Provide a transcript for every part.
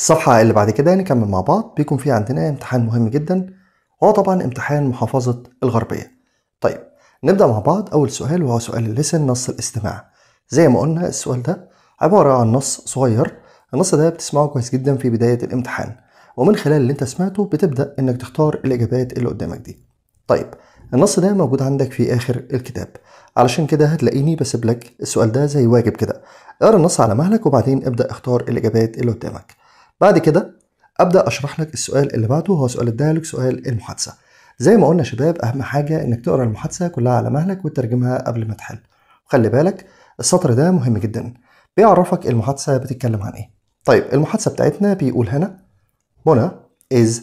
الصفحة اللي بعد كده نكمل مع بعض بيكون في عندنا امتحان مهم جدا وهو طبعا امتحان محافظة الغربية طيب نبدأ مع بعض أول سؤال وهو سؤال الليسن نص الاستماع زي ما قلنا السؤال ده عبارة عن نص صغير النص ده بتسمعه كويس جدا في بداية الامتحان ومن خلال اللي انت سمعته بتبدأ انك تختار الإجابات اللي قدامك دي طيب النص ده موجود عندك في آخر الكتاب علشان كده هتلاقيني بسيب لك السؤال ده زي واجب كده اقرا النص على مهلك وبعدين ابدأ اختار الإجابات اللي قدامك بعد كده ابدا اشرح لك السؤال اللي بعده هو سؤال الديالوج سؤال المحادثه زي ما قلنا شباب اهم حاجه انك تقرا المحادثه كلها على مهلك وتترجمها قبل ما تحل وخلي بالك السطر ده مهم جدا بيعرفك المحادثه بتتكلم عن ايه طيب المحادثه بتاعتنا بيقول هنا منى is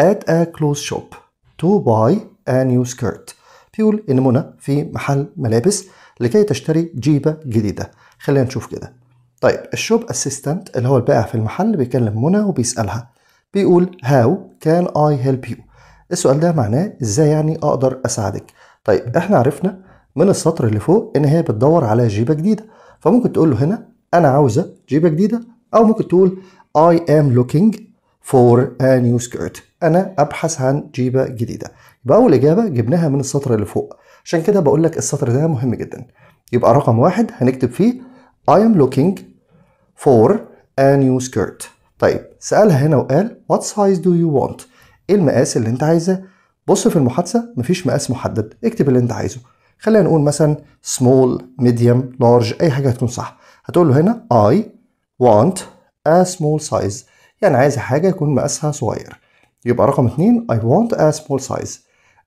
at a clothes shop to buy a new skirt بيقول ان منى في محل ملابس لكي تشتري جيبه جديده خلينا نشوف كده طيب الشوب اسيستنت اللي هو البائع في المحل بيكلم منى وبيسالها بيقول هاو كان اي هيلب يو السؤال ده معناه ازاي يعني اقدر اساعدك طيب احنا عرفنا من السطر اللي فوق ان هي بتدور على جيبه جديده فممكن تقول له هنا انا عاوزه جيبه جديده او ممكن تقول اي ام لوكينج فور ا نيو سكيرت أنا أبحث عن جيبة جديدة يبقى أول إجابة جبناها من السطر اللي فوق عشان كده بقول لك السطر ده مهم جدا يبقى رقم واحد هنكتب فيه I am looking for a new skirt طيب سألها هنا وقال what size do you want ايه المقاس اللي انت عايزاه بص في المحادثة مفيش مقاس محدد اكتب اللي انت عايزه خلينا نقول مثلا small medium large اي حاجة هتكون صح هتقول له هنا I want a small size يعني عايز حاجة يكون مقاسها صغير يبقى رقم اتنين I want a small size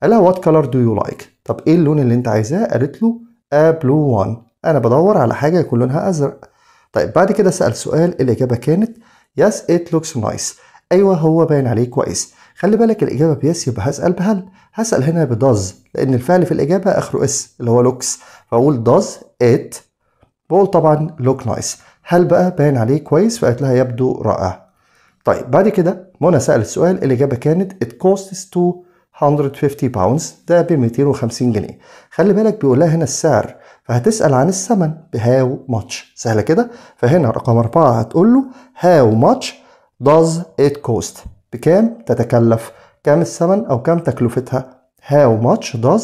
قالها what color do you like طب ايه اللون اللي انت عايزاه قالت له a blue one أنا بدور على حاجة يكون لونها أزرق طيب بعد كده سأل سؤال الإجابة كانت yes it looks nice أيوه هو باين عليه كويس خلي بالك الإجابة بيس يبقى هسأل بهل هسأل هنا بداز لأن الفعل في الإجابة آخره اس اللي هو لوكس فأقول does it بقول طبعا look nice هل بقى باين عليه كويس فقالت لها يبدو رائع طيب بعد كده منى سألت سؤال الإجابة كانت it costs 250 باوند ده ب 250 جنيه خلي بالك بيقول لها هنا السعر فهتسأل عن الثمن بهاو ماتش سهلة كده فهنا رقم أربعة هتقول له هاو ماتش does it cost بكام تتكلف كام الثمن أو كام تكلفتها هاو ماتش does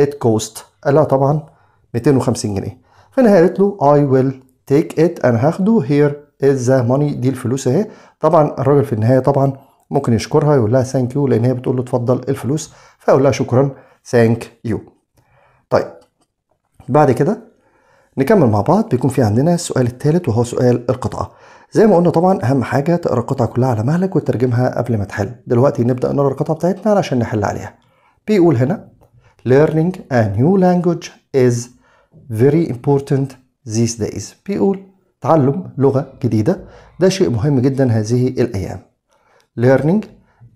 it cost قال لها طبعا 250 جنيه فأنا قالت له I will take it أنا هاخده here is the money دي الفلوس أهي طبعا الراجل في النهاية طبعا ممكن يشكرها يقول لها ثانك يو لأن هي بتقول له اتفضل الفلوس فاقول لها شكرا ثانك يو طيب بعد كده نكمل مع بعض بيكون في عندنا السؤال الثالث وهو سؤال القطعة زي ما قلنا طبعا اهم حاجة تقرا القطعة كلها على مهلك وترجمها قبل ما تحل دلوقتي نبدأ نقرا القطعة بتاعتنا علشان نحل عليها بيقول هنا learning a new language is very important these days بيقول تعلم لغة جديدة ده شيء مهم جدا هذه الأيام learning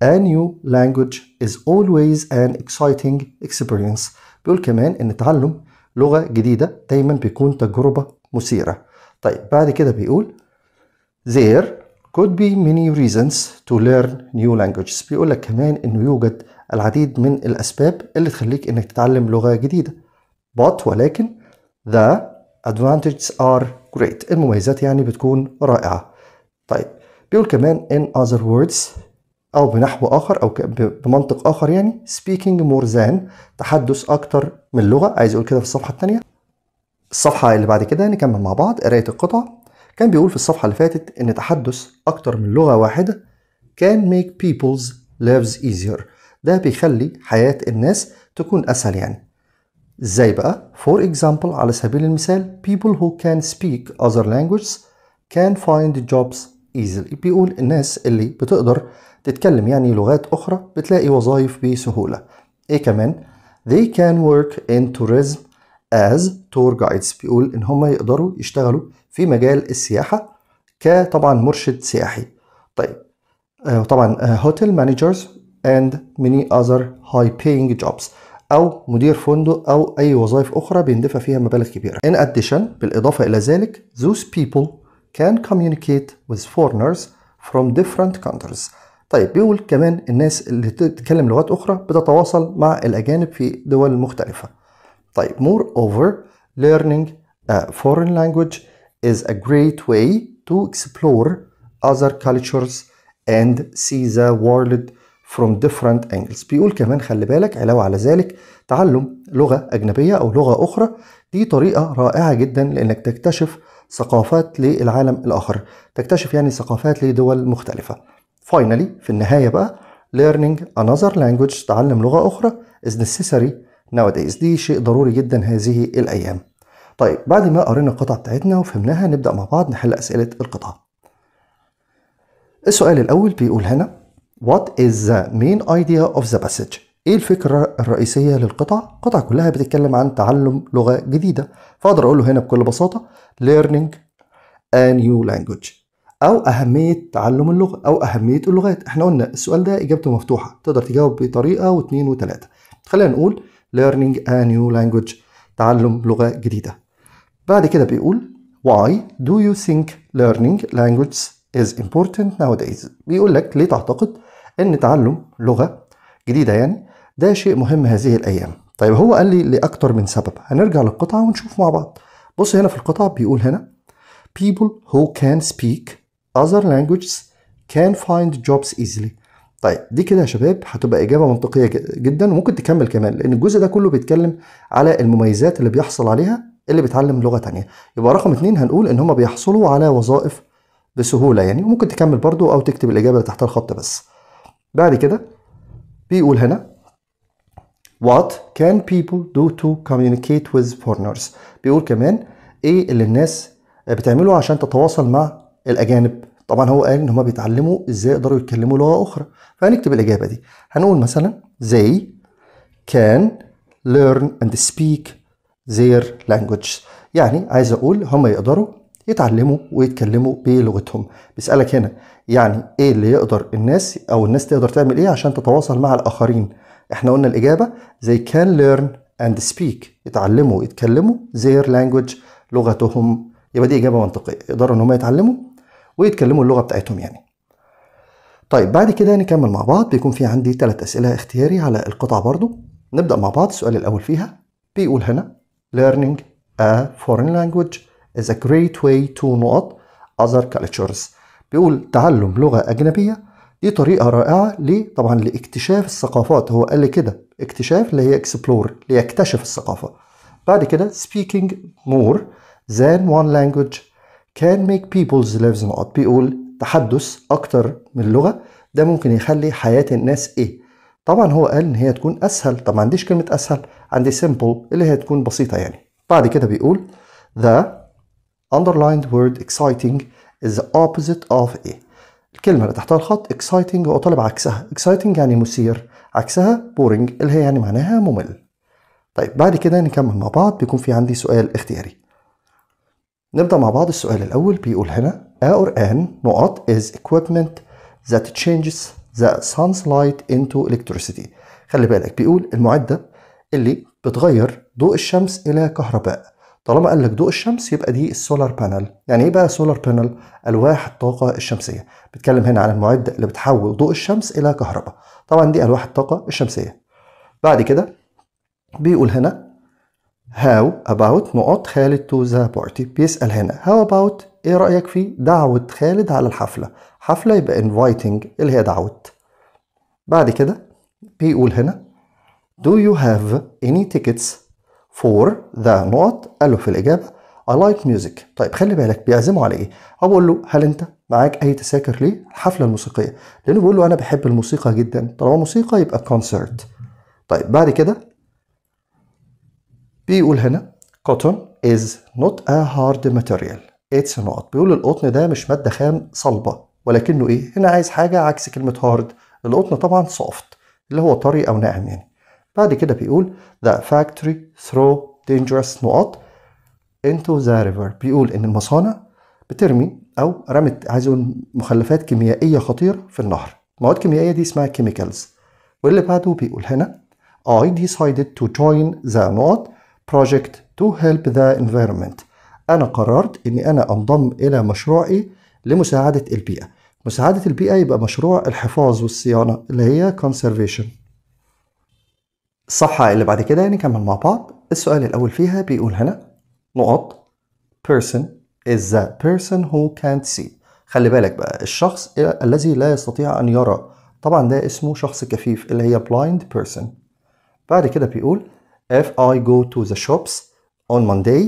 a new language is always an exciting experience بيقول كمان إن تعلم لغة جديدة دايما بيكون تجربة مثيرة طيب بعد كده بيقول there could be many reasons to learn new languages بيقول لك كمان انه يوجد العديد من الاسباب اللي تخليك انك تتعلم لغة جديدة but ولكن the advantages are great المميزات يعني بتكون رائعة طيب بيقول كمان in other words أو بنحو آخر أو بمنطق آخر يعني speaking more than تحدث أكتر من لغة عايز يقول كده في الصفحة الثانية الصفحة اللي بعد كده نكمل مع بعض قراية القطع كان بيقول في الصفحة اللي فاتت إن تحدث أكتر من لغة واحدة can make people's lives easier ده بيخلي حياة الناس تكون أسهل يعني إزاي بقى؟ For example على سبيل المثال people who can speak other languages can find jobs easily بيقول الناس اللي بتقدر تتكلم يعني لغات أخرى بتلاقي وظائف بسهولة إيه كمان they can work in tourism as tour guides بيقول إن هم يقدروا يشتغلوا في مجال السياحة كطبعا مرشد سياحي طيب آه، طبعا آه، hotel managers and many other high paying jobs أو مدير فندق أو أي وظائف أخرى بيندفع فيها مبالغ كبيرة. In addition بالإضافة إلى ذلك those people can communicate with foreigners from different countries. طيب بيقول كمان الناس اللي تتكلم لغات أخرى بتتواصل مع الأجانب في دول مختلفة طيب moreover learning a foreign language is a great way to explore other cultures and see the world from different angles بيقول كمان خلي بالك علاوة على ذلك تعلم لغة أجنبية أو لغة أخرى دي طريقة رائعة جدا لأنك تكتشف ثقافات للعالم الآخر تكتشف يعني ثقافات لدول مختلفة Finally في النهاية بقى learning another language تعلم لغة أخرى is necessary nowadays دي شيء ضروري جدا هذه الأيام طيب بعد ما قرينا القطعة بتاعتنا وفهمناها نبدأ مع بعض نحل أسئلة القطعة السؤال الأول بيقول هنا What is the main idea of the passage؟ ايه الفكرة الرئيسية للقطعة؟ القطعة كلها بتتكلم عن تعلم لغة جديدة فأقدر أقوله هنا بكل بساطة learning a new language او اهميه تعلم اللغه او اهميه اللغات احنا قلنا السؤال ده اجابته مفتوحه تقدر تجاوب بطريقه واثنين وثلاثه خلينا نقول learning a new language تعلم لغه جديده بعد كده بيقول why do you think learning languages is important nowadays بيقول لك ليه تعتقد ان تعلم لغه جديده يعني ده شيء مهم هذه الايام طيب هو قال لي لاكتر من سبب هنرجع للقطعه ونشوف مع بعض بص هنا في القطعه بيقول هنا people who can speak other languages can find jobs easily طيب دي كده يا شباب هتبقى اجابه منطقيه جدا وممكن تكمل كمان لان الجزء ده كله بيتكلم على المميزات اللي بيحصل عليها اللي بيتعلم لغه تانية يبقى رقم اتنين هنقول ان هم بيحصلوا على وظائف بسهوله يعني وممكن تكمل برضو او تكتب الاجابه اللي تحتها الخط بس بعد كده بيقول هنا what can people do to communicate with foreigners بيقول كمان ايه اللي الناس بتعمله عشان تتواصل مع الأجانب طبعا هو قال إن هما بيتعلموا إزاي يقدروا يتكلموا لغة أخرى فهنكتب الإجابة دي هنقول مثلا they can learn and speak their language يعني عايز أقول هما يقدروا يتعلموا ويتكلموا بلغتهم بيسألك هنا يعني إيه اللي يقدر الناس أو الناس تقدر تعمل إيه عشان تتواصل مع الآخرين إحنا قلنا الإجابة they can learn and speak يتعلموا ويتكلموا their language لغتهم يبقى دي إجابة منطقية يقدروا إن هم يتعلموا ويتكلموا اللغه بتاعتهم يعني طيب بعد كده نكمل مع بعض بيكون في عندي ثلاث اسئله اختياري على القطع برضو نبدا مع بعض السؤال الاول فيها بيقول هنا learning a foreign language is a great way to not other cultures بيقول تعلم لغه اجنبيه دي طريقه رائعه ليه طبعا لاكتشاف الثقافات هو قال لي كده اكتشاف اللي هي اكسبلور ليكتشف الثقافه بعد كده speaking more than one language can make people's lives not بيقول تحدث أكتر من لغة ده ممكن يخلي حياة الناس إيه طبعا هو قال إن هي تكون أسهل طب ما عنديش كلمة أسهل عندي simple اللي هي تكون بسيطة يعني بعد كده بيقول the underlined word exciting is the opposite of a الكلمة اللي تحتها الخط exciting هو طالب عكسها exciting يعني مثير عكسها boring اللي هي يعني معناها ممل طيب بعد كده نكمل مع بعض بيكون في عندي سؤال اختياري نبدأ مع بعض السؤال الأول بيقول هنا A or N نقط is equipment that changes the sun's light into electricity خلي بالك بيقول المعدة اللي بتغير ضوء الشمس إلى كهرباء طالما قال لك ضوء الشمس يبقى دي السولار بانل يعني ايه بقى سولار بانل الواح الطاقه الشمسيه بتكلم هنا عن المعده اللي بتحول ضوء الشمس الى كهرباء طبعا دي الواح الطاقه الشمسيه بعد كده بيقول هنا how about نقط خالد تو ذا بارتي بيسأل هنا how about ايه رأيك في دعوة خالد على الحفلة حفلة يبقى inviting اللي هي دعوة بعد كده بيقول هنا do you have any tickets for the نقط قال له في الإجابة I like music طيب خلي بالك بيعزموا على ايه أقول له هل انت معاك اي تذاكر للحفلة الحفلة الموسيقية لانه بيقول له انا بحب الموسيقى جدا طالما موسيقى يبقى كونسرت طيب بعد كده بيقول هنا cotton is not a hard material it's not بيقول القطن ده مش مادة خام صلبة ولكنه ايه هنا عايز حاجة عكس كلمة هارد القطن طبعا soft اللي هو طري او ناعم يعني بعد كده بيقول the factory throw dangerous نقط into the river بيقول ان المصانع بترمي او رمت عايز يقول مخلفات كيميائيه خطيره في النهر مواد كيميائيه دي اسمها كيميكالز واللي بعده بيقول هنا I decided to join the knot project to help the environment أنا قررت إني أنا أنضم إلى مشروعي لمساعدة البيئة مساعدة البيئة يبقى مشروع الحفاظ والصيانة اللي هي conservation الصفحة اللي بعد كده يعني نكمل مع بعض السؤال الأول فيها بيقول هنا نقط person is the person who can't see خلي بالك بقى الشخص الذي لا يستطيع أن يرى طبعا ده اسمه شخص كفيف اللي هي blind person بعد كده بيقول If I go to the shops on Monday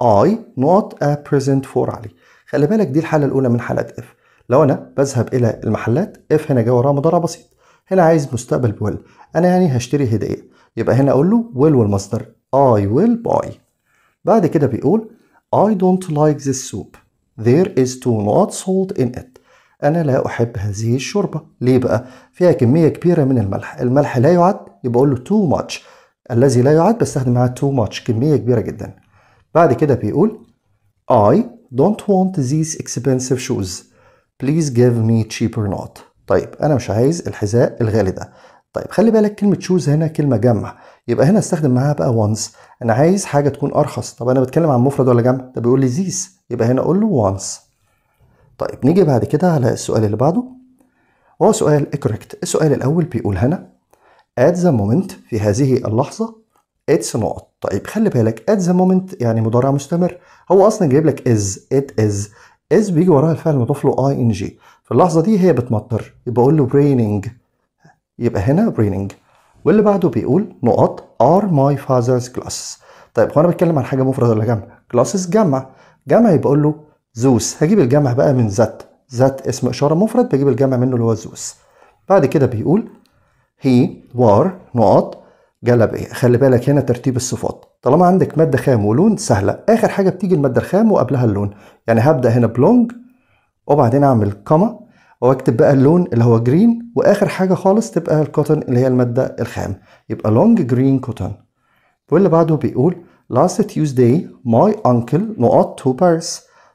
I not a present for علي خلي بالك دي الحالة الأولى من حالات if لو أنا بذهب إلى المحلات if هنا جاي وراها مضارع بسيط هنا عايز مستقبل بول أنا يعني هشتري هدية يبقى هنا أقول له will والمصدر I will buy بعد كده بيقول I don't like this soup there is too much salt in it أنا لا أحب هذه الشوربة ليه بقى؟ فيها كمية كبيرة من الملح الملح لا يعد يبقى أقول له too much الذي لا يعد بستخدم معاه too much كمية كبيرة جدا بعد كده بيقول I don't want these expensive shoes please give me cheaper not طيب أنا مش عايز الحذاء الغالي ده طيب خلي بالك كلمة شوز هنا كلمة جمع يبقى هنا استخدم معاها بقى وانس أنا عايز حاجة تكون أرخص طب أنا بتكلم عن مفرد ولا جمع ده بيقول لي زيس يبقى هنا أقول له وانس طيب نيجي بعد كده على السؤال اللي بعده هو سؤال correct السؤال الأول بيقول هنا at the moment في هذه اللحظة it's not طيب خلي بالك at the moment يعني مضارع مستمر هو أصلا جايب لك is it is is بيجي وراها الفعل مضاف له ing في اللحظة دي هي بتمطر يبقى أقول له raining يبقى هنا raining واللي بعده بيقول نقط are my father's glasses طيب هو أنا بتكلم عن حاجة مفردة ولا جمع classes جمع جمع يبقى أقول له زوس هجيب الجمع بقى من ذات ذات اسم إشارة مفرد بجيب الجمع منه اللي هو زوس بعد كده بيقول هي وار نقط جلب ايه خلي بالك هنا ترتيب الصفات طالما عندك ماده خام ولون سهله اخر حاجه بتيجي الماده الخام وقبلها اللون يعني هبدا هنا بلونج وبعدين اعمل كما واكتب بقى اللون اللي هو جرين واخر حاجه خالص تبقى الكوتن اللي هي الماده الخام يبقى لونج جرين كوتن واللي بعده بيقول last Tuesday my uncle نقط to Paris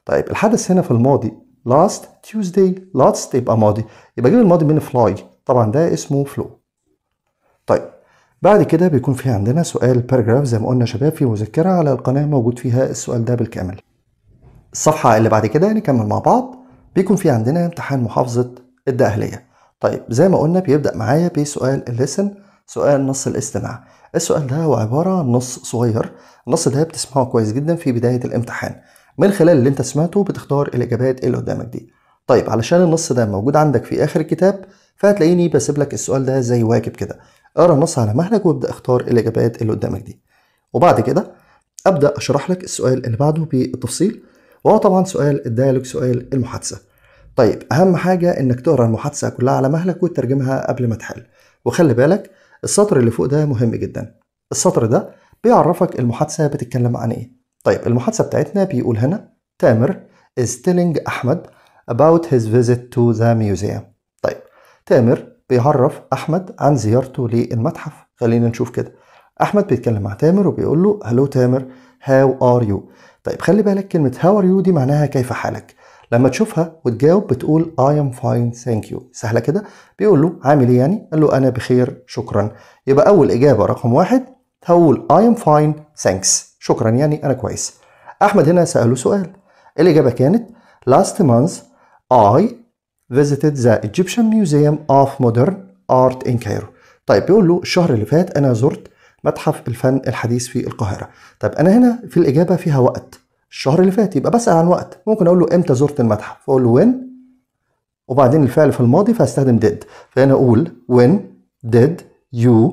طيب الحدث هنا في الماضي last Tuesday last يبقى ماضي يبقى جيب الماضي من fly طبعا ده اسمه flow طيب بعد كده بيكون في عندنا سؤال باراجراف زي ما قلنا شباب في مذكرة على القناة موجود فيها السؤال ده بالكامل الصفحة اللي بعد كده نكمل مع بعض بيكون في عندنا امتحان محافظة الدقهلية طيب زي ما قلنا بيبدأ معايا بسؤال الليسن سؤال نص الاستماع السؤال ده هو عبارة عن نص صغير النص ده بتسمعه كويس جدا في بداية الامتحان من خلال اللي انت سمعته بتختار الإجابات اللي قدامك دي طيب علشان النص ده موجود عندك في آخر الكتاب فهتلاقيني بسيب لك السؤال ده زي واجب كده اقرا النص على مهلك وابدا اختار الاجابات اللي قدامك دي وبعد كده ابدا اشرح لك السؤال اللي بعده بالتفصيل وهو طبعا سؤال الديالوج سؤال المحادثه طيب اهم حاجه انك تقرا المحادثه كلها على مهلك وتترجمها قبل ما تحل وخلي بالك السطر اللي فوق ده مهم جدا السطر ده بيعرفك المحادثه بتتكلم عن ايه طيب المحادثه بتاعتنا بيقول هنا تامر is telling احمد about his visit to the museum طيب تامر بيعرف أحمد عن زيارته للمتحف خلينا نشوف كده أحمد بيتكلم مع تامر وبيقول له هلو تامر هاو آر يو طيب خلي بالك كلمة هاو آر يو دي معناها كيف حالك لما تشوفها وتجاوب بتقول اي ام فاين ثانك يو سهلة كده بيقول له عامل ايه يعني قال له أنا بخير شكرا يبقى أول إجابة رقم واحد هقول اي ام فاين ثانكس شكرا يعني أنا كويس أحمد هنا سأله سؤال الإجابة كانت last month I visited the Egyptian Museum of Modern Art in Cairo طيب بيقول له الشهر اللي فات أنا زرت متحف الفن الحديث في القاهرة طيب أنا هنا في الإجابة فيها وقت الشهر اللي فات يبقى بسأل عن وقت ممكن أقول له إمتى زرت المتحف فأقول له when وبعدين الفعل في الماضي فهستخدم did فهنا أقول when did you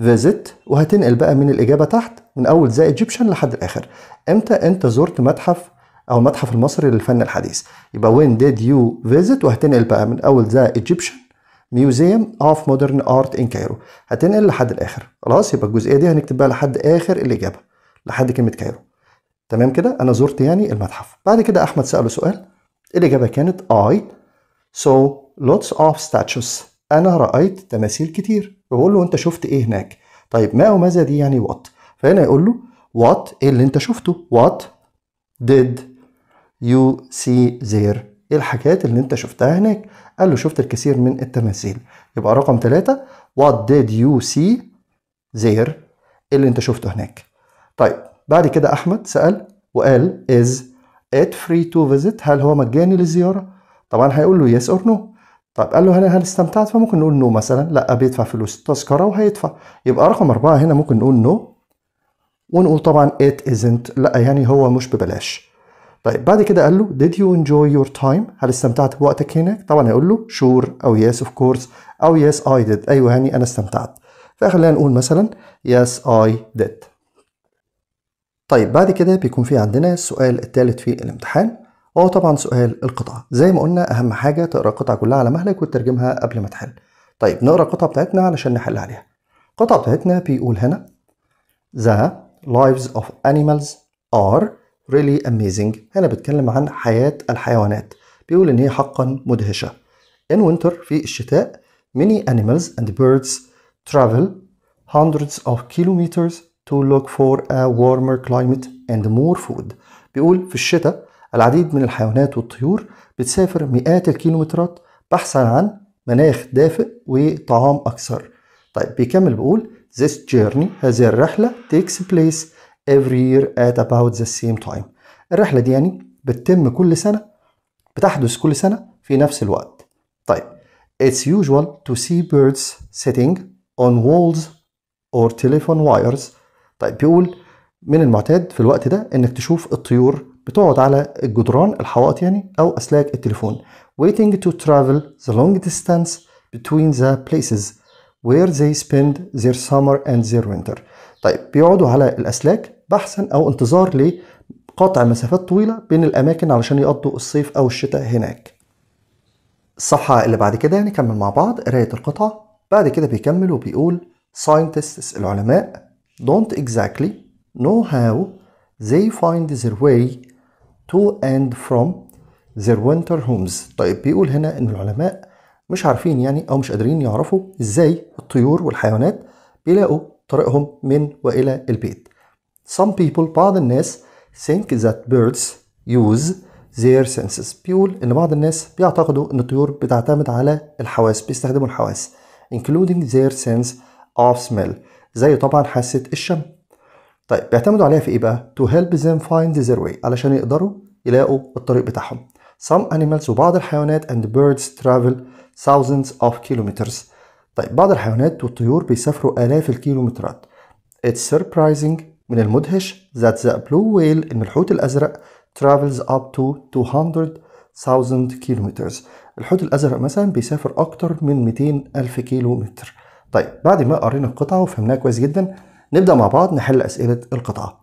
visit وهتنقل بقى من الإجابة تحت من أول the Egyptian لحد الآخر إمتى أنت زرت متحف او المتحف المصري للفن الحديث يبقى وين ديد يو فيزيت وهتنقل بقى من اول ذا ايجيبشن ميوزيوم اوف مودرن ارت ان كايرو هتنقل لحد الاخر خلاص يبقى الجزئيه دي هنكتب بقى لحد اخر الاجابه لحد كلمه كايرو تمام كده انا زرت يعني المتحف بعد كده احمد ساله سؤال الاجابه كانت I saw lots of statues انا رايت تماثيل كتير بقول له انت شفت ايه هناك طيب ما وماذا دي يعني وات فهنا يقول له وات ايه اللي انت شفته وات did يو سي زير ايه الحاجات اللي انت شفتها هناك قال له شفت الكثير من التماثيل يبقى رقم ثلاثة وات did you see there إيه اللي انت شفته هناك طيب بعد كده احمد سأل وقال is it free to visit هل هو مجاني للزيارة طبعا هيقول له yes or no طب قال له هنا هل استمتعت فممكن نقول نو no مثلا لا بيدفع فلوس تذكرة وهيدفع يبقى رقم أربعة هنا ممكن نقول نو no. ونقول طبعا it isn't لا يعني هو مش ببلاش طيب بعد كده قال له did you enjoy your time هل استمتعت بوقتك هناك طبعا هيقول له sure او yes of course او yes I did ايوه هاني انا استمتعت فخلينا نقول مثلا yes I did طيب بعد كده بيكون في عندنا السؤال الثالث في الامتحان وهو آه، طبعا سؤال القطعة زي ما قلنا أهم حاجة تقرأ القطعة كلها على مهلك وتترجمها قبل ما تحل طيب نقرأ القطعة بتاعتنا علشان نحل عليها القطعة بتاعتنا بيقول هنا The lives of animals are really amazing هنا بتكلم عن حياة الحيوانات بيقول إن هي حقا مدهشة in winter في الشتاء many animals and birds travel hundreds of kilometers to look for a warmer climate and more food بيقول في الشتاء العديد من الحيوانات والطيور بتسافر مئات الكيلومترات بحثا عن مناخ دافئ وطعام أكثر طيب بيكمل بيقول This journey هذه الرحلة takes place every year at about the same time الرحلة دي يعني بتتم كل سنة بتحدث كل سنة في نفس الوقت طيب It's usual to see birds sitting on walls or telephone wires طيب بيقول من المعتاد في الوقت ده انك تشوف الطيور بتقعد على الجدران الحوائط يعني او اسلاك التليفون waiting to travel the long distance between the places where they spend their summer and their winter طيب بيقعدوا على الاسلاك بحثا او انتظار لقطع مسافات طويله بين الاماكن علشان يقضوا الصيف او الشتاء هناك الصفحه اللي بعد كده هنكمل يعني مع بعض قرايه القطعه بعد كده بيكمل وبيقول scientists العلماء don't exactly know how they find their way to and from their winter homes طيب بيقول هنا ان العلماء مش عارفين يعني او مش قادرين يعرفوا ازاي الطيور والحيوانات بيلاقوا طريقهم من والى البيت Some people بعض الناس think that birds use their senses بيقول إن بعض الناس بيعتقدوا إن الطيور بتعتمد على الحواس بيستخدموا الحواس including their sense of smell زي طبعا حاسة الشم طيب بيعتمدوا عليها في إيه بقى؟ to help them find their way علشان يقدروا يلاقوا الطريق بتاعهم some animals وبعض الحيوانات and birds travel thousands of kilometers طيب بعض الحيوانات والطيور بيسافروا آلاف الكيلومترات it's surprising من المدهش that the blue whale إن الحوت الأزرق travels up to 200,000 kilometers الحوت الأزرق مثلا بيسافر أكتر من 200 ألف كيلو متر طيب بعد ما قرينا القطعة وفهمناها كويس جدا نبدأ مع بعض نحل أسئلة القطعة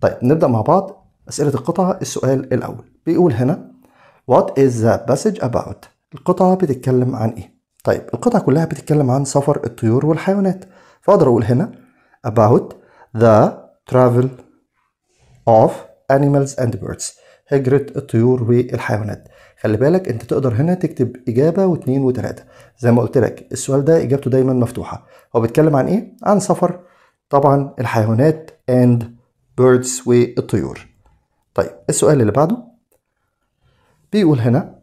طيب نبدأ مع بعض أسئلة القطعة السؤال الأول بيقول هنا What is the passage about؟ القطعة بتتكلم عن إيه؟ طيب القطعة كلها بتتكلم عن سفر الطيور والحيوانات فأقدر أقول هنا about the travel of animals and birds هجرة الطيور والحيوانات خلي بالك انت تقدر هنا تكتب اجابه واثنين وثلاثه زي ما قلت لك السؤال ده اجابته دايما مفتوحه هو بيتكلم عن ايه عن سفر طبعا الحيوانات اند بيردز والطيور طيب السؤال اللي بعده بيقول هنا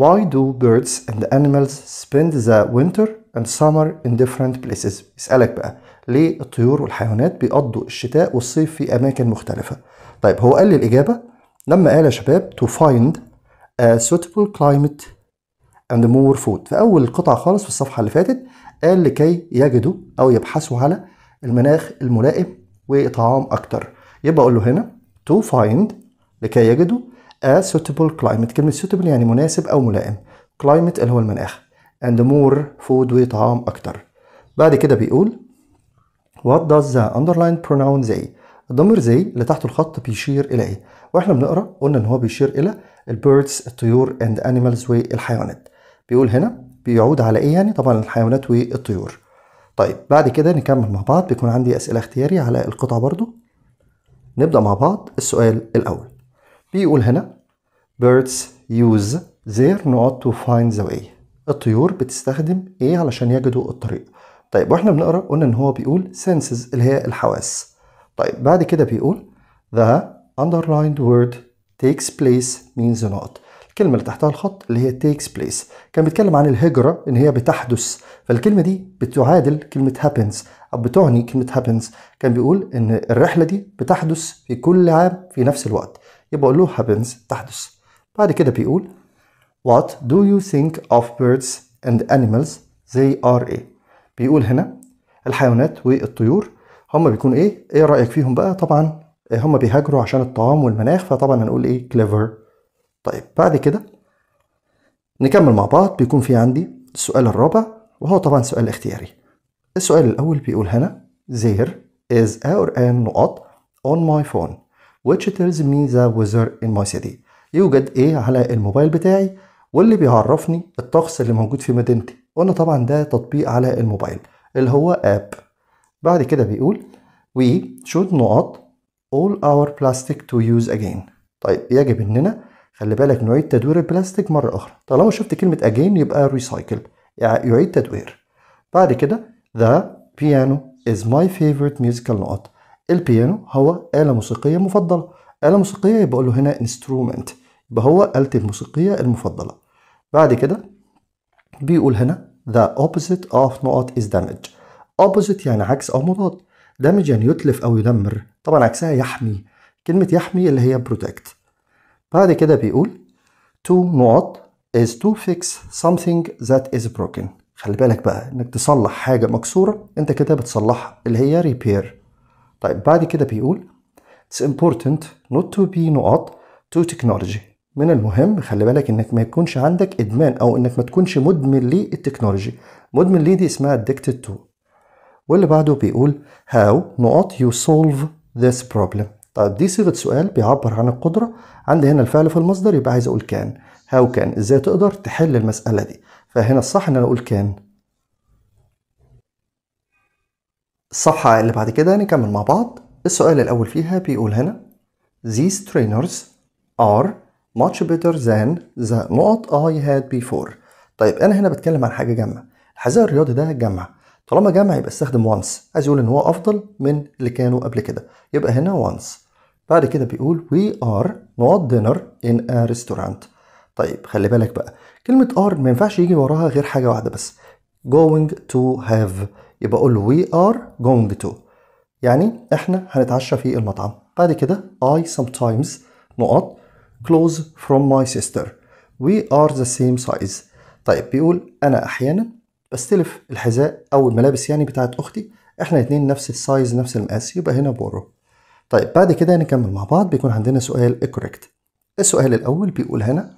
Why do birds and animals spend the winter and summer in different places؟ اسالك بقى للطيور والحيوانات بيقضوا الشتاء والصيف في أماكن مختلفة طيب هو قال لي الإجابة لما قال يا شباب to find a suitable climate and more food في أول القطعة خالص في الصفحة اللي فاتت قال لكي يجدوا أو يبحثوا على المناخ الملائم وطعام أكتر يبقى أقول له هنا to find لكي يجدوا a suitable climate كلمة suitable يعني مناسب أو ملائم climate اللي هو المناخ and more food وطعام أكتر بعد كده بيقول What does the underlined pronoun say؟ الضمير زي اللي تحت الخط بيشير إلى إيه؟ وإحنا بنقرأ قلنا إن هو بيشير إلى البيردز الطيور and animals والحيوانات. بيقول هنا بيعود على إيه يعني؟ طبعا الحيوانات والطيور. طيب بعد كده نكمل مع بعض بيكون عندي أسئلة اختياري على القطعة برضو. نبدأ مع بعض السؤال الأول. بيقول هنا birds use their not to find the way. الطيور بتستخدم إيه علشان يجدوا الطريق؟ طيب واحنا بنقرا قلنا ان هو بيقول senses اللي هي الحواس طيب بعد كده بيقول the underlined word takes place means not الكلمة اللي تحتها الخط اللي هي takes place كان بيتكلم عن الهجرة ان هي بتحدث فالكلمة دي بتعادل كلمة happens او بتعني كلمة happens كان بيقول ان الرحلة دي بتحدث في كل عام في نفس الوقت يبقى اقول له happens تحدث بعد كده بيقول What do you think of birds and animals they are a بيقول هنا الحيوانات والطيور هم بيكون ايه ايه رايك فيهم بقى طبعا آه، هم بيهاجروا عشان الطعام والمناخ فطبعا هنقول ايه كليفر طيب بعد كده نكمل مع بعض بيكون في عندي السؤال الرابع وهو طبعا سؤال اختياري السؤال الاول بيقول هنا there is a Quran نقط on my phone which tells me the weather in my city يوجد ايه على الموبايل بتاعي واللي بيعرفني الطقس اللي موجود في مدينتي قلنا طبعا ده تطبيق على الموبايل اللي هو اب بعد كده بيقول we should not all our plastic to use again طيب يجب اننا خلي بالك نعيد تدوير البلاستيك مرة أخرى طالما شفت كلمة again يبقى recycle يعني يعيد تدوير بعد كده the piano is my favorite musical note البيانو هو آلة موسيقية مفضلة آلة موسيقية يبقى له هنا instrument يبقى هو آلتي الموسيقية المفضلة بعد كده بيقول هنا The opposite of نقط is damage. Opposite يعني عكس أو مضاد. Damage يعني يتلف أو يدمر. طبعا عكسها يحمي. كلمة يحمي اللي هي protect. بعد كده بيقول to نقط is to fix something that is broken. خلي بالك بقى إنك تصلح حاجة مكسورة أنت كده بتصلحها اللي هي repair. طيب بعد كده بيقول it's important not to be نقط to technology. من المهم خلي بالك انك ما يكونش عندك ادمان او انك ما تكونش مدمن للتكنولوجي مدمن ليه دي اسمها addicted to واللي بعده بيقول how not you solve this problem طيب دي صيغه سؤال بيعبر عن القدره عندي هنا الفعل في المصدر يبقى عايز اقول كان هاو كان ازاي تقدر تحل المساله دي فهنا الصح ان انا اقول كان الصفحه اللي بعد كده نكمل مع بعض السؤال الاول فيها بيقول هنا these trainers are much better than the not I had before طيب انا هنا بتكلم عن حاجه جامعه الحذاء الرياضي ده جمع طالما جمع يبقى استخدم once عايز يقول ان هو افضل من اللي كانوا قبل كده يبقى هنا once بعد كده بيقول we are not dinner in a restaurant طيب خلي بالك بقى كلمة are ما ينفعش يجي وراها غير حاجة واحدة بس going to have يبقى أقول له we are going to يعني إحنا هنتعشى في المطعم بعد كده I sometimes نقط close from my sister we are the same size طيب بيقول انا احيانا بستلف الحذاء او الملابس يعني بتاعت اختي احنا الاثنين نفس السايز نفس المقاس يبقى هنا بورو طيب بعد كده نكمل مع بعض بيكون عندنا سؤال incorrect السؤال الاول بيقول هنا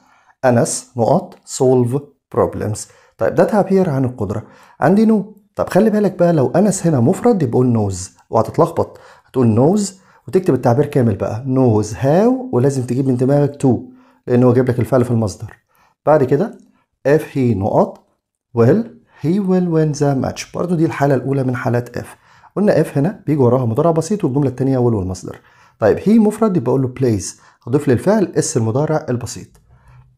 انس نقط solve problems طيب ده تعبير عن القدره عندي نو طب خلي بالك بقى لو انس هنا مفرد يبقى نوز وهتتلخبط هتقول نوز وتكتب التعبير كامل بقى نوز هاو ولازم تجيب من دماغك تو لان هو جايب لك الفعل في المصدر بعد كده اف هي نقط ويل هي ويل وين ذا ماتش برضه دي الحاله الاولى من حالات اف قلنا اف هنا بيجي وراها مضارع بسيط والجمله الثانيه will والمصدر طيب هي مفرد يبقى اقول له بليز هضيف للفعل اس المضارع البسيط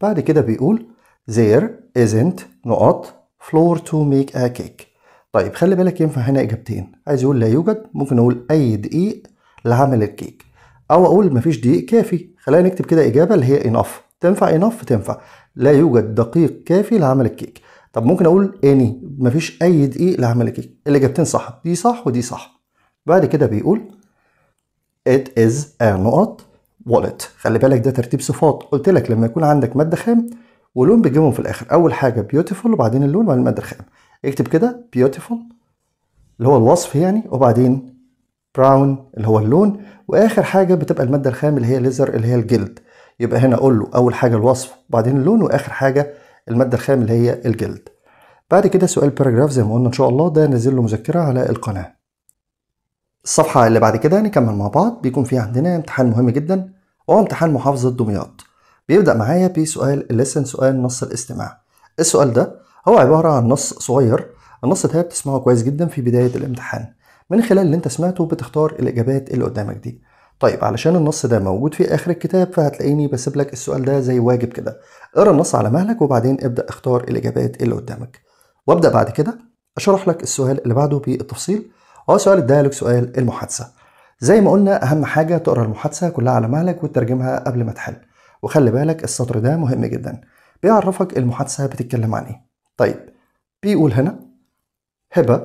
بعد كده بيقول there isn't نقط floor to make a cake طيب خلي بالك ينفع هنا اجابتين عايز يقول لا يوجد ممكن اقول اي دقيق اللي هعمل الكيك او اقول مفيش دقيق كافي خلينا نكتب كده اجابه اللي هي انف تنفع انف تنفع لا يوجد دقيق كافي لعمل الكيك طب ممكن اقول اني مفيش اي دقيق لعمل الكيك الاجابتين صح دي صح ودي صح بعد كده بيقول it is a نقط wallet خلي بالك ده ترتيب صفات قلت لك لما يكون عندك ماده خام ولون بتجيبهم في الاخر اول حاجه beautiful وبعدين اللون وبعدين الماده الخام اكتب كده beautiful اللي هو الوصف يعني وبعدين براون اللي هو اللون واخر حاجه بتبقى الماده الخام اللي هي ليزر اللي هي الجلد يبقى هنا اقول له اول حاجه الوصف وبعدين اللون واخر حاجه الماده الخام اللي هي الجلد بعد كده سؤال باراجراف زي ما قلنا ان شاء الله ده نزل له مذكره على القناه الصفحه اللي بعد كده نكمل مع بعض بيكون في عندنا امتحان مهم جدا وهو امتحان محافظه دمياط بيبدا معايا بسؤال الليسن سؤال نص الاستماع السؤال ده هو عباره عن نص صغير النص ده بتسمعه كويس جدا في بدايه الامتحان من خلال اللي انت سمعته بتختار الاجابات اللي قدامك دي طيب علشان النص ده موجود في اخر الكتاب فهتلاقيني بسيب لك السؤال ده زي واجب كده اقرا النص على مهلك وبعدين ابدا اختار الاجابات اللي قدامك وابدا بعد كده اشرح لك السؤال اللي بعده بالتفصيل وهو آه، سؤال ادالك سؤال المحادثه زي ما قلنا اهم حاجه تقرا المحادثه كلها على مهلك وتترجمها قبل ما تحل وخلي بالك السطر ده مهم جدا بيعرفك المحادثه بتتكلم عن ايه طيب بيقول هنا هبه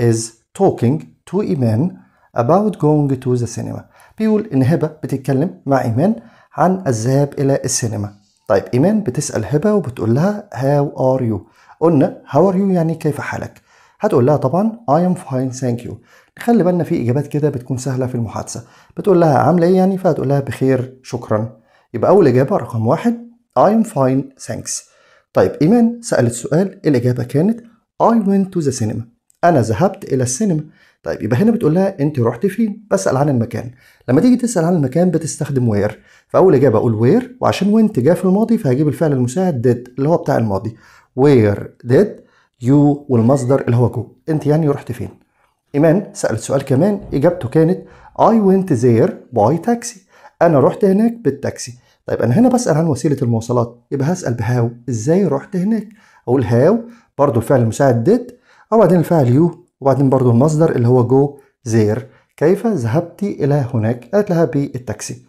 is talking وإيمان about going to the cinema بيقول إن هبة بتتكلم مع إيمان عن الذهاب إلى السينما طيب إيمان بتسأل هبة وبتقول لها how are you قلنا how are you يعني كيف حالك هتقول لها طبعا I am fine thank you نخلي بالنا في إجابات كده بتكون سهلة في المحادثة بتقول لها عاملة إيه يعني فهتقول لها بخير شكرا يبقى أول إجابة رقم واحد I am fine thanks طيب إيمان سألت سؤال الإجابة كانت I went to the cinema أنا ذهبت إلى السينما طيب يبقى هنا بتقول لها انت رحت فين بسال عن المكان لما تيجي تسال عن المكان بتستخدم وير فاول اجابه اقول وير وعشان وانت جاء في الماضي فهجيب الفعل المساعد ديد اللي هو بتاع الماضي وير ديد يو والمصدر اللي هو جو انت يعني رحت فين ايمان سالت سؤال كمان اجابته كانت اي وينت زير باي تاكسي انا رحت هناك بالتاكسي طيب انا هنا بسال عن وسيله المواصلات يبقى هسال بهاو ازاي رحت هناك اقول هاو برضه الفعل المساعد ديد او بعدين الفعل يو وبعدين برضو المصدر اللي هو جو زير كيف ذهبت إلى هناك؟ قالت لها بالتاكسي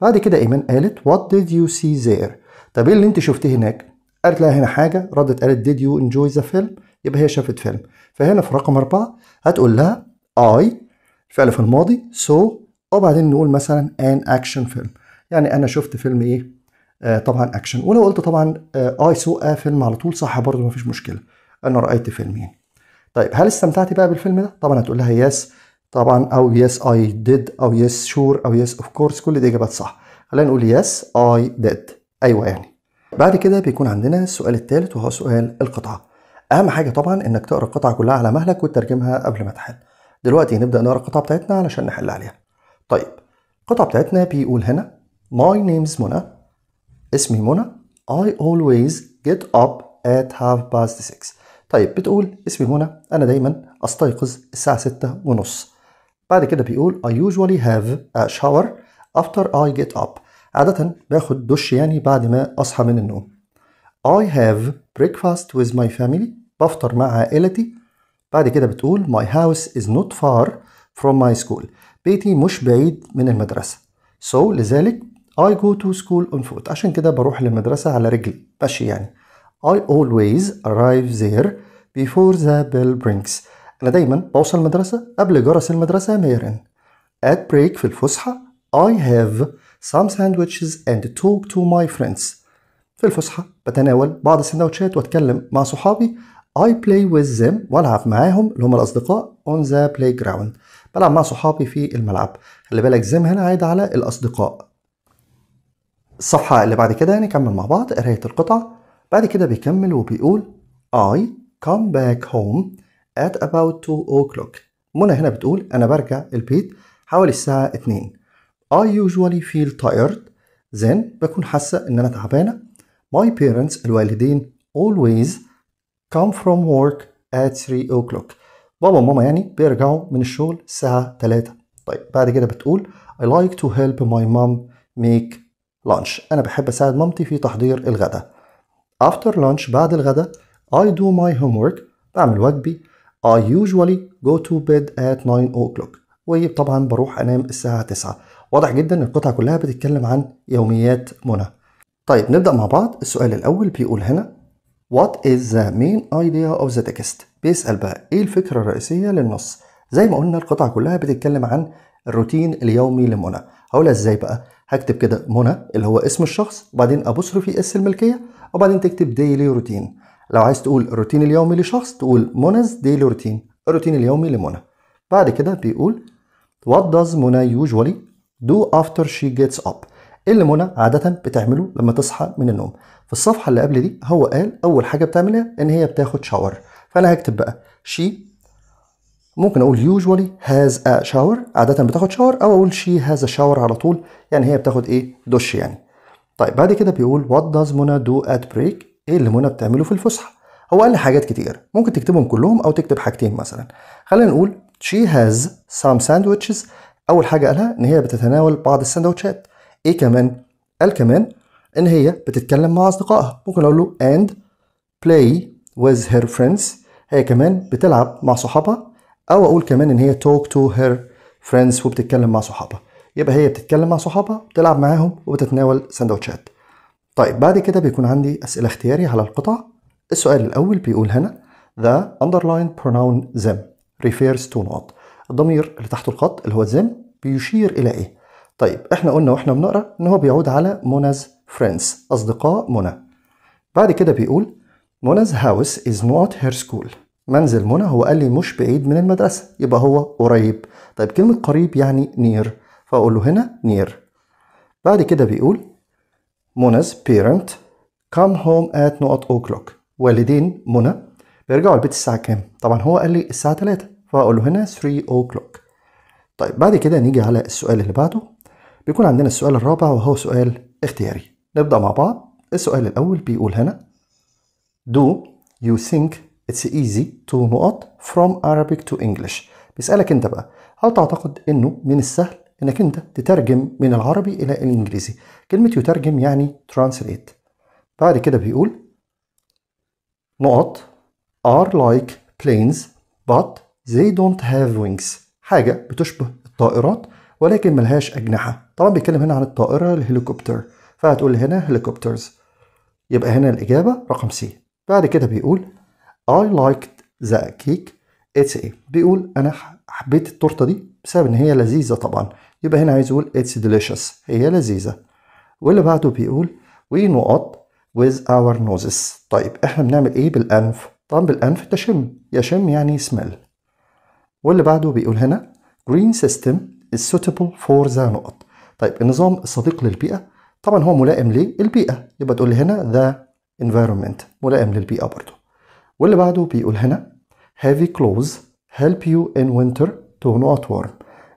بعد كده إيمان قالت What did you see there؟ طب إيه اللي أنت شفتيه هناك؟ قالت لها هنا حاجة ردت قالت did you enjoy the film؟ يبقى هي شافت فيلم فهنا في رقم أربعة هتقول لها I فعل في الماضي so وبعدين نقول مثلا an action film يعني أنا شفت فيلم إيه؟ آه طبعا أكشن ولو قلت طبعا آه I saw a film على طول صح برضه مفيش مشكلة أنا رأيت فيلم يعني طيب هل استمتعتي بقى بالفيلم ده؟ طبعا هتقول لها يس طبعا او يس اي ديد او يس شور او يس اوف كورس كل دي اجابات صح خلينا نقول يس اي ديد ايوه يعني بعد كده بيكون عندنا السؤال الثالث وهو سؤال القطعه اهم حاجه طبعا انك تقرا القطعه كلها على مهلك وتترجمها قبل ما تحل دلوقتي نبدا نقرا القطعه بتاعتنا علشان نحل عليها طيب القطعه بتاعتنا بيقول هنا ماي نيمز منى اسمي منى I always get up at half past 6 طيب بتقول اسمي هنا أنا دايما أستيقظ الساعة ستة ونص بعد كده بيقول I usually have a shower after I get up عادة باخد دش يعني بعد ما أصحى من النوم I have breakfast with my family بفطر مع عائلتي بعد كده بتقول My house is not far from my school بيتي مش بعيد من المدرسة So لذلك I go to school on foot عشان كده بروح للمدرسة على رجلي ماشي يعني I always arrive there before the bell rings أنا دايما بوصل المدرسة قبل جرس المدرسة ما يرن at break في الفسحة I have some sandwiches and talk to my friends في الفسحة بتناول بعض السندوتشات وأتكلم مع صحابي I play with them وألعب معاهم اللي هم الأصدقاء on the playground بلعب مع صحابي في الملعب خلي بالك them هنا عايد على الأصدقاء الصفحة اللي بعد كده نكمل مع بعض قراية القطع بعد كده بيكمل وبيقول I come back home at about 2 o'clock منى هنا بتقول أنا برجع البيت حوالي الساعة 2 I usually feel tired then بكون حاسة إن أنا تعبانة My parents الوالدين always come from work at 3 o'clock بابا وماما يعني بيرجعوا من الشغل الساعة 3 طيب بعد كده بتقول I like to help my mom make lunch أنا بحب أساعد مامتي في تحضير الغداء after lunch بعد الغداء I do my homework بعمل واجبي I usually go to bed at 9 o'clock وطبعا بروح انام الساعة 9 واضح جدا ان القطعة كلها بتتكلم عن يوميات منى طيب نبدأ مع بعض السؤال الأول بيقول هنا What is the main idea of the text؟ بيسأل بقى ايه الفكرة الرئيسية للنص؟ زي ما قلنا القطعة كلها بتتكلم عن الروتين اليومي لمنى هقولها ازاي بقى؟ هكتب كده منى اللي هو اسم الشخص وبعدين في اس الملكيه وبعدين تكتب ديلي روتين لو عايز تقول الروتين اليومي لشخص تقول مناز ديلي روتين الروتين اليومي لمنى بعد كده بيقول what does منى usually do after she gets up ايه اللي منى عادة بتعمله لما تصحى من النوم في الصفحة اللي قبل دي هو قال أول حاجة بتعملها إن هي بتاخد شاور فأنا هكتب بقى she ممكن اقول يوجوالي هاز ا شاور عاده بتاخد شاور او اقول شي هاز ا شاور على طول يعني هي بتاخد ايه دش يعني طيب بعد كده بيقول وات داز منى دو ات بريك ايه اللي منى بتعمله في الفسحه هو قال حاجات كتير ممكن تكتبهم كلهم او تكتب حاجتين مثلا خلينا نقول she has some sandwiches اول حاجه قالها ان هي بتتناول بعض السندوتشات ايه كمان قال كمان ان هي بتتكلم مع اصدقائها ممكن اقول له and play with her friends هي كمان بتلعب مع صحابها او اقول كمان ان هي توك تو هير فريندز وبتتكلم مع صحابها يبقى هي بتتكلم مع صحابها بتلعب معاهم وبتتناول سندوتشات طيب بعد كده بيكون عندي اسئله اختياري على القطع السؤال الاول بيقول هنا the underlined pronoun them refers to not الضمير اللي تحت الخط اللي هو them بيشير الى ايه طيب احنا قلنا واحنا بنقرا ان هو بيعود على منى's فريندز اصدقاء منى بعد كده بيقول منى's هاوس از نوت هير سكول منزل منى هو قال لي مش بعيد من المدرسة يبقى هو قريب طيب كلمة قريب يعني نير فأقول له هنا نير بعد كده بيقول منى's parent come home at نقط o'clock والدين منى بيرجعوا البيت الساعة كام؟ طبعا هو قال لي الساعة 3 فأقول له هنا 3 o'clock طيب بعد كده نيجي على السؤال اللي بعده بيكون عندنا السؤال الرابع وهو سؤال اختياري نبدأ مع بعض السؤال الأول بيقول هنا Do you think It's easy to نقط from Arabic to English بيسألك أنت بقى هل تعتقد أنه من السهل أنك أنت تترجم من العربي إلى الإنجليزي كلمة يترجم يعني translate بعد كده بيقول نقط are like planes but they don't have wings حاجة بتشبه الطائرات ولكن ملهاش أجنحة طبعا بيتكلم هنا عن الطائرة الهليكوبتر فهتقول هنا هليكوبترز يبقى هنا الإجابة رقم سي بعد كده بيقول I liked the cake it's a بيقول انا حبيت التورته دي بسبب ان هي لذيذه طبعا يبقى هنا عايز يقول it's delicious هي لذيذه واللي بعده بيقول we نقط with our noses طيب احنا بنعمل ايه بالانف طبعا بالانف تشم يشم يعني smell واللي بعده بيقول هنا green system is suitable for the نقط طيب النظام الصديق للبيئه طبعا هو ملائم للبيئه يبقى تقول هنا the environment ملائم للبيئه برضه واللي بعده بيقول هنا heavy clothes help you in winter to not warm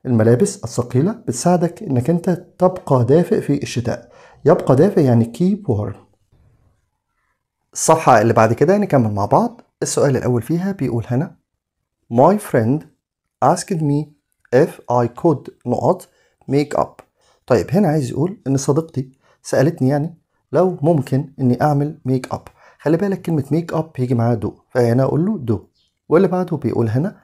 الملابس الثقيلة بتساعدك انك انت تبقى دافئ في الشتاء يبقى دافئ يعني keep warm الصفحة اللي بعد كده نكمل مع بعض السؤال الأول فيها بيقول هنا My friend asked me if I could not make up طيب هنا عايز يقول إن صديقتي سألتني يعني لو ممكن إني أعمل ميك اب خلي بالك كلمة ميك اب هيجي معاها دو فهنا أقول له دو واللي بعده بيقول هنا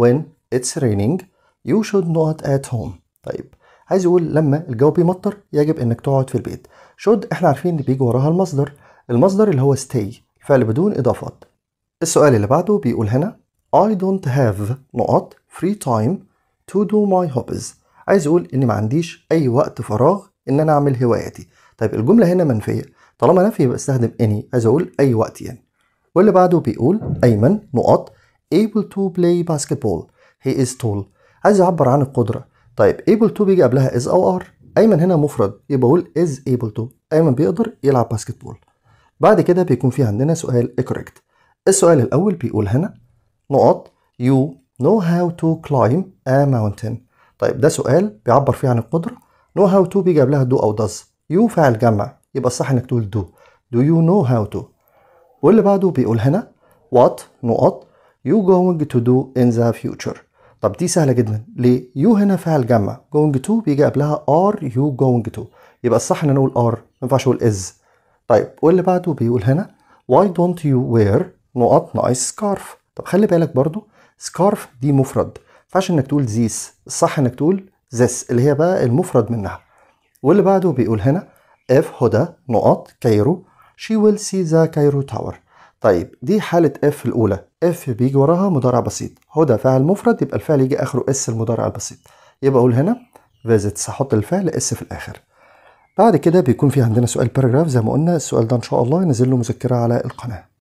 when it's raining you should not at home طيب عايز يقول لما الجو بيمطر يجب انك تقعد في البيت should احنا عارفين ان بيجي وراها المصدر المصدر اللي هو stay فعل بدون اضافات السؤال اللي بعده بيقول هنا I don't have نقط free time to do my hobbies عايز يقول اني ما عنديش اي وقت فراغ ان انا اعمل هواياتي طيب الجمله هنا منفيه طالما نفي يبقى استخدم any عايز اقول اي وقت يعني واللي بعده بيقول ايمن نقط able to play basketball he is tall عايز يعبر عن القدره طيب able to بيجي قبلها is او are ايمن هنا مفرد يبقى اقول is able to ايمن بيقدر يلعب باسكتبول بعد كده بيكون في عندنا سؤال correct السؤال الاول بيقول هنا نقط you know how to climb a mountain طيب ده سؤال بيعبر فيه عن القدره know how to بيجي قبلها do او does you فعل جمع يبقى الصح انك تقول دو Do you know how to واللي بعده بيقول هنا what نقط you going to do in the future طب دي سهلة جدا ليه؟ يو هنا فعل جمع going to بيجي قبلها are you going to يبقى الصح ان انا اقول are ما ينفعش اقول is طيب واللي بعده بيقول هنا why don't you wear نقط نايس سكارف طب خلي بالك برضو سكارف دي مفرد ما ينفعش انك تقول زيس الصح انك تقول this اللي هي بقى المفرد منها واللي بعده بيقول هنا اف هدى نقط كايرو she will see the Cairo Tower طيب دي حالة اف الأولى اف بيجي وراها مضارع بسيط هدى فعل مفرد يبقى الفعل يجي آخره اس المضارع البسيط يبقى أقول هنا visits هحط الفعل اس في الآخر بعد كده بيكون في عندنا سؤال باراجراف زي ما قلنا السؤال ده إن شاء الله هنزل له مذكرة على القناة